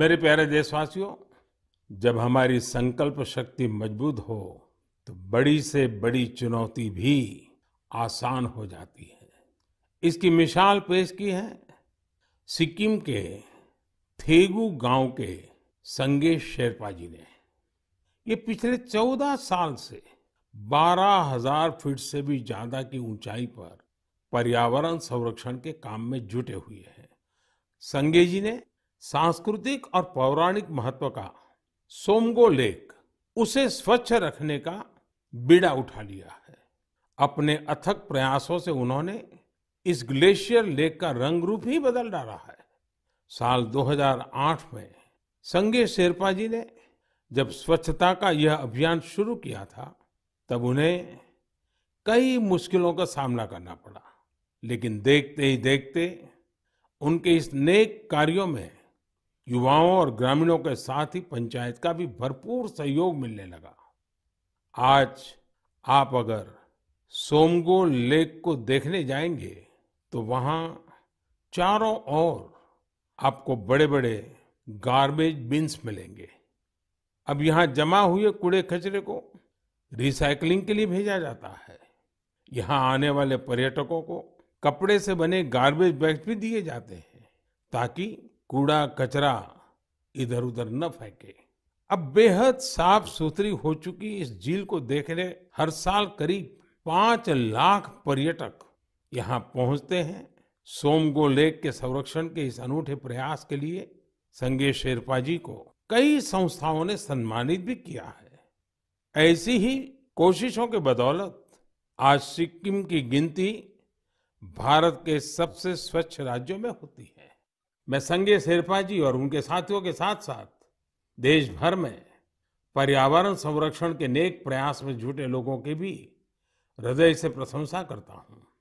मेरे प्यारे देशवासियों जब हमारी संकल्प शक्ति मजबूत हो तो बड़ी से बड़ी चुनौती भी आसान हो जाती है इसकी मिसाल पेश की है सिक्किम के थेगू गांव के संगे शेरपा जी ने ये पिछले चौदह साल से बारह हजार फीट से भी ज्यादा की ऊंचाई पर पर्यावरण संरक्षण के काम में जुटे हुए हैं संगे जी ने सांस्कृतिक और पौराणिक महत्व का सोमगो लेक उसे स्वच्छ रखने का बीड़ा उठा लिया है अपने अथक प्रयासों से उन्होंने इस ग्लेशियर लेक का रंग रूप ही बदल डाला है साल 2008 में संगे शेरपा जी ने जब स्वच्छता का यह अभियान शुरू किया था तब उन्हें कई मुश्किलों का सामना करना पड़ा लेकिन देखते ही देखते उनके इस नेक कार्यों में युवाओं और ग्रामीणों के साथ ही पंचायत का भी भरपूर सहयोग मिलने लगा आज आप अगर सोमगो लेक को देखने जाएंगे तो वहां चारों ओर आपको बड़े बड़े गार्बेज बिन्स मिलेंगे अब यहाँ जमा हुए कूड़े कचरे को रिसाइकलिंग के लिए भेजा जाता है यहाँ आने वाले पर्यटकों को कपड़े से बने गार्बेज बैग भी दिए जाते हैं ताकि कूड़ा कचरा इधर उधर न फेंके अब बेहद साफ सुथरी हो चुकी इस झील को देखने हर साल करीब पांच लाख पर्यटक यहाँ पहुंचते हैं सोमगो लेक के संरक्षण के इस अनूठे प्रयास के लिए संगे शेरपा जी को कई संस्थाओं ने सम्मानित भी किया है ऐसी ही कोशिशों के बदौलत आज सिक्किम की गिनती भारत के सबसे स्वच्छ राज्यों में होती है मैं संगे शेरपा जी और उनके साथियों के साथ साथ देश भर में पर्यावरण संरक्षण के नेक प्रयास में जुटे लोगों के भी हृदय से प्रशंसा करता हूँ